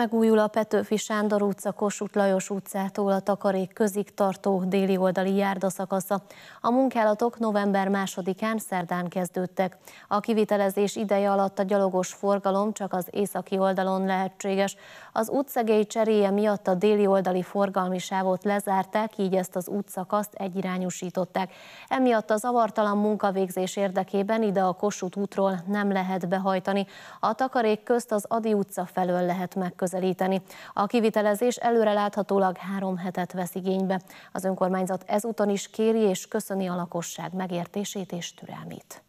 Megújul a Petőfi Sándor utca Kossuth Lajos utcától a takarék közig tartó déli oldali járdaszakasza. A munkálatok november 2-án szerdán kezdődtek. A kivitelezés ideje alatt a gyalogos forgalom csak az északi oldalon lehetséges. Az utcegély cseréje miatt a déli oldali forgalmi sávot lezárták, így ezt az útszakaszt egyirányosították. Emiatt a zavartalan munkavégzés érdekében ide a Kossuth útról nem lehet behajtani. A takarék közt az Adi utca felől lehet megközelíteni megközelíteni. A kivitelezés előreláthatólag három hetet vesz igénybe. Az önkormányzat ezúton is kéri és köszöni a lakosság megértését és türelmét.